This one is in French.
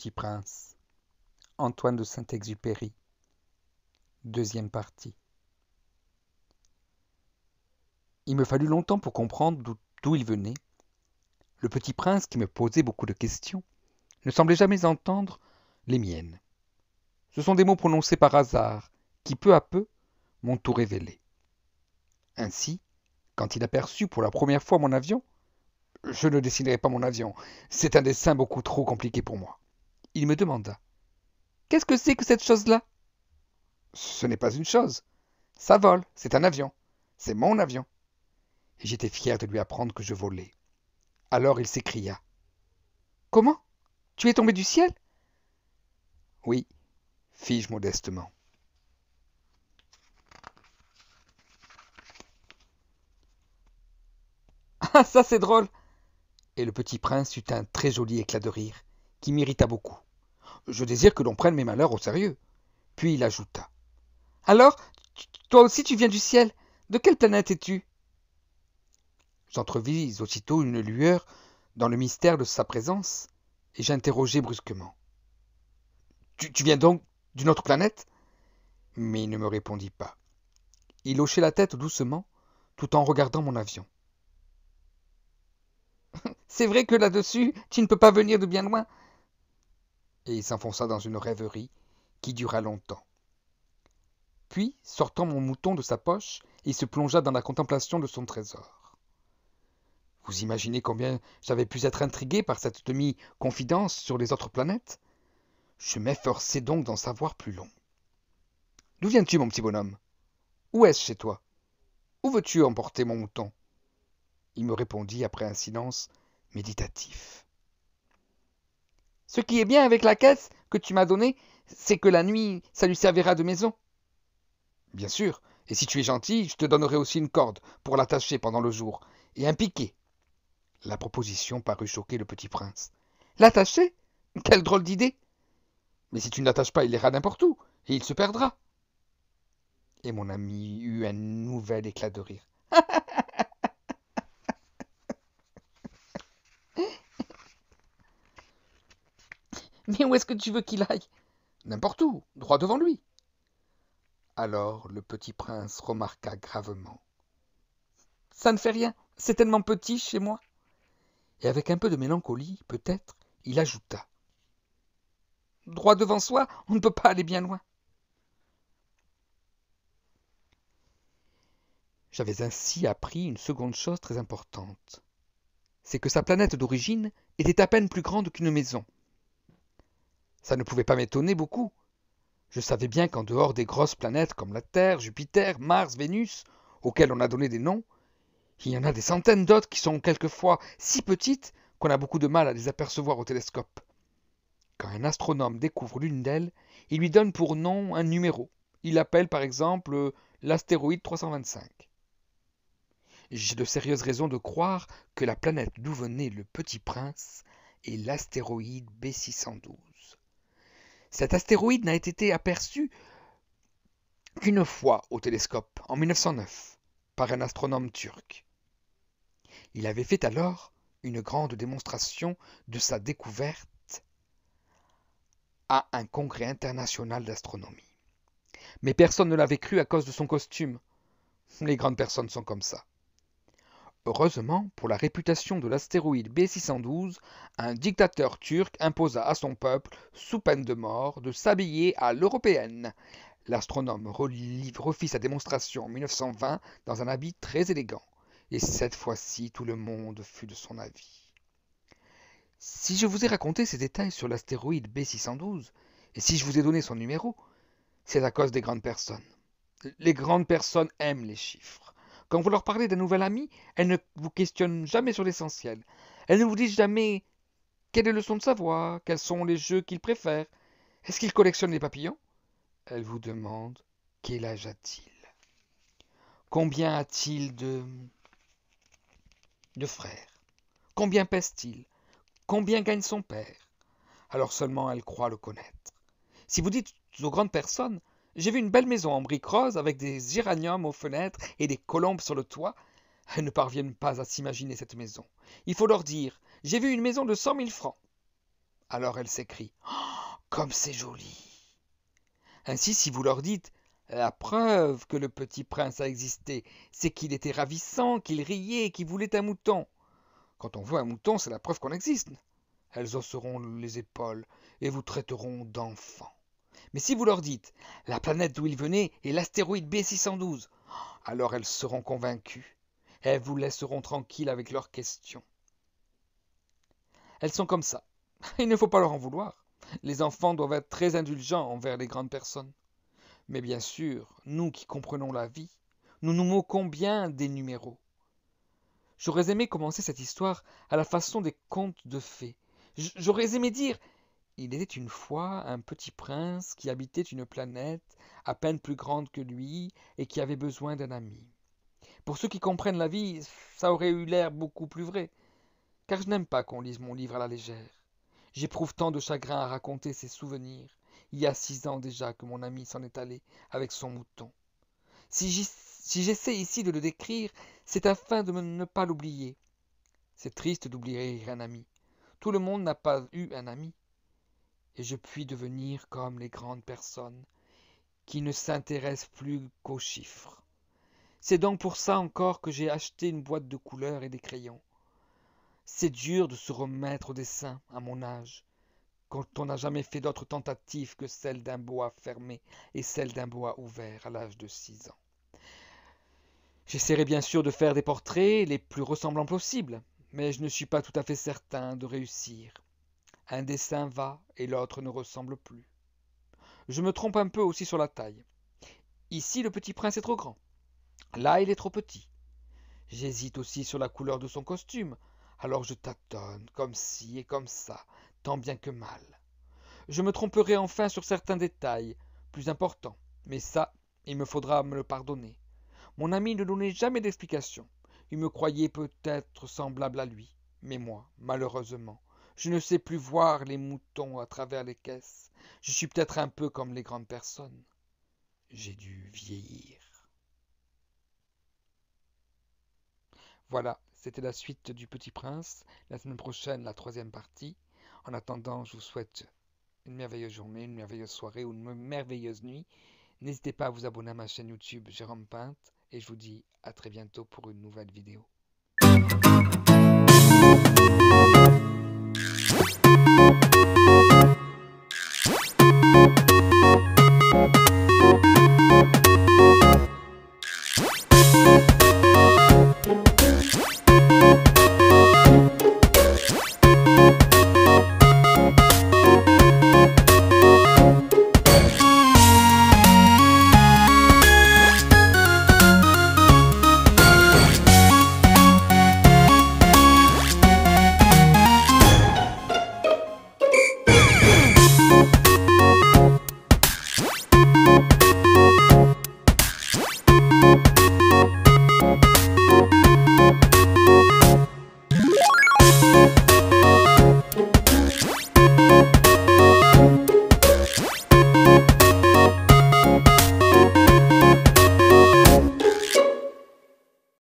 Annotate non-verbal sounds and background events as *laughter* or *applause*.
Petit Prince Antoine de Saint-Exupéry Deuxième partie Il me fallut longtemps pour comprendre d'où il venait. Le petit prince, qui me posait beaucoup de questions, ne semblait jamais entendre les miennes. Ce sont des mots prononcés par hasard, qui peu à peu m'ont tout révélé. Ainsi, quand il aperçut pour la première fois mon avion, je ne dessinerai pas mon avion, c'est un dessin beaucoup trop compliqué pour moi il me demanda Qu'est-ce que c'est que cette chose-là Ce n'est pas une chose. Ça vole, c'est un avion. C'est mon avion. Et j'étais fier de lui apprendre que je volais. Alors il s'écria Comment Tu es tombé du ciel Oui, fis-je modestement. Ah, ça c'est drôle Et le petit prince eut un très joli éclat de rire qui m'irrita beaucoup. Je désire que l'on prenne mes malheurs au sérieux. Puis il ajouta. Alors, toi aussi tu viens du ciel. De quelle planète es-tu J'entrevis aussitôt une lueur dans le mystère de sa présence, et j'interrogeai brusquement. Tu, tu viens donc d'une autre planète Mais il ne me répondit pas. Il hochait la tête doucement, tout en regardant mon avion. *laughs* C'est vrai que là-dessus, tu ne peux pas venir de bien loin, et s'enfonça dans une rêverie qui dura longtemps. Puis, sortant mon mouton de sa poche, il se plongea dans la contemplation de son trésor. Vous imaginez combien j'avais pu être intrigué par cette demi-confidence sur les autres planètes Je m'efforçais donc d'en savoir plus long. D'où viens-tu, mon petit bonhomme Où est-ce chez toi Où veux-tu emporter mon mouton Il me répondit après un silence méditatif. Ce qui est bien avec la caisse que tu m'as donnée, c'est que la nuit, ça lui servira de maison. Bien sûr, et si tu es gentil, je te donnerai aussi une corde pour l'attacher pendant le jour, et un piquet. La proposition parut choquer le petit prince. L'attacher Quelle drôle d'idée Mais si tu ne l'attaches pas, il ira n'importe où, et il se perdra. Et mon ami eut un nouvel éclat de rire. *laughs* Mais où est-ce que tu veux qu'il aille N'importe où, droit devant lui. Alors le petit prince remarqua gravement. Ça ne fait rien, c'est tellement petit chez moi. Et avec un peu de mélancolie, peut-être, il ajouta. Droit devant soi, on ne peut pas aller bien loin. J'avais ainsi appris une seconde chose très importante. C'est que sa planète d'origine était à peine plus grande qu'une maison, ça ne pouvait pas m'étonner beaucoup. Je savais bien qu'en dehors des grosses planètes comme la Terre, Jupiter, Mars, Vénus, auxquelles on a donné des noms, il y en a des centaines d'autres qui sont quelquefois si petites qu'on a beaucoup de mal à les apercevoir au télescope. Quand un astronome découvre l'une d'elles, il lui donne pour nom un numéro. Il l'appelle par exemple l'astéroïde 325. J'ai de sérieuses raisons de croire que la planète d'où venait le petit prince est l'astéroïde B612. Cet astéroïde n'a été aperçu qu'une fois au télescope, en 1909, par un astronome turc. Il avait fait alors une grande démonstration de sa découverte à un congrès international d'astronomie. Mais personne ne l'avait cru à cause de son costume. Les grandes personnes sont comme ça. Heureusement pour la réputation de l'astéroïde B612, un dictateur turc imposa à son peuple, sous peine de mort, de s'habiller à l'européenne. L'astronome refit sa démonstration en 1920 dans un habit très élégant, et cette fois-ci tout le monde fut de son avis. Si je vous ai raconté ces détails sur l'astéroïde B612, et si je vous ai donné son numéro, c'est à cause des grandes personnes. Les grandes personnes aiment les chiffres. Quand vous leur parlez d'un nouvel ami, elles ne vous questionnent jamais sur l'essentiel. Elles ne vous disent jamais quelle est le son de savoir, quels sont les jeux qu'il préfèrent. est-ce qu'il collectionnent les papillons Elles vous demandent quel âge a-t-il Combien a-t-il de... de frères Combien pèse-t-il Combien gagne son père Alors seulement elles croient le connaître. Si vous dites aux grandes personnes j'ai vu une belle maison en brique rose avec des géraniums aux fenêtres et des colombes sur le toit. Elles ne parviennent pas à s'imaginer cette maison. Il faut leur dire J'ai vu une maison de cent mille francs. Alors elles s'écrient oh, Comme c'est joli Ainsi, si vous leur dites La preuve que le petit prince a existé, c'est qu'il était ravissant, qu'il riait, qu'il voulait un mouton. Quand on voit un mouton, c'est la preuve qu'on existe. Elles hausseront les épaules et vous traiteront d'enfant. Mais si vous leur dites la planète d'où ils venaient est l'astéroïde B612, alors elles seront convaincues. Elles vous laisseront tranquilles avec leurs questions. Elles sont comme ça. Il ne faut pas leur en vouloir. Les enfants doivent être très indulgents envers les grandes personnes. Mais bien sûr, nous qui comprenons la vie, nous nous moquons bien des numéros. J'aurais aimé commencer cette histoire à la façon des contes de fées. J'aurais aimé dire il était une fois un petit prince qui habitait une planète à peine plus grande que lui et qui avait besoin d'un ami. Pour ceux qui comprennent la vie, ça aurait eu l'air beaucoup plus vrai, car je n'aime pas qu'on lise mon livre à la légère. J'éprouve tant de chagrin à raconter ses souvenirs. Il y a six ans déjà que mon ami s'en est allé avec son mouton. Si j'essaie ici de le décrire, c'est afin de ne pas l'oublier. C'est triste d'oublier un ami. Tout le monde n'a pas eu un ami et je puis devenir comme les grandes personnes qui ne s'intéressent plus qu'aux chiffres. C'est donc pour ça encore que j'ai acheté une boîte de couleurs et des crayons. C'est dur de se remettre au dessin à mon âge, quand on n'a jamais fait d'autres tentatives que celle d'un bois fermé et celle d'un bois ouvert à l'âge de six ans. J'essaierai bien sûr de faire des portraits les plus ressemblants possibles, mais je ne suis pas tout à fait certain de réussir. Un dessin va et l'autre ne ressemble plus. Je me trompe un peu aussi sur la taille. Ici, le petit prince est trop grand. Là, il est trop petit. J'hésite aussi sur la couleur de son costume, alors je tâtonne, comme ci et comme ça, tant bien que mal. Je me tromperai enfin sur certains détails, plus importants, mais ça, il me faudra me le pardonner. Mon ami ne donnait jamais d'explication. Il me croyait peut-être semblable à lui, mais moi, malheureusement, je ne sais plus voir les moutons à travers les caisses. Je suis peut-être un peu comme les grandes personnes. J'ai dû vieillir. Voilà, c'était la suite du Petit Prince. La semaine prochaine, la troisième partie. En attendant, je vous souhaite une merveilleuse journée, une merveilleuse soirée ou une merveilleuse nuit. N'hésitez pas à vous abonner à ma chaîne YouTube Jérôme Pinte et je vous dis à très bientôt pour une nouvelle vidéo. Thank you.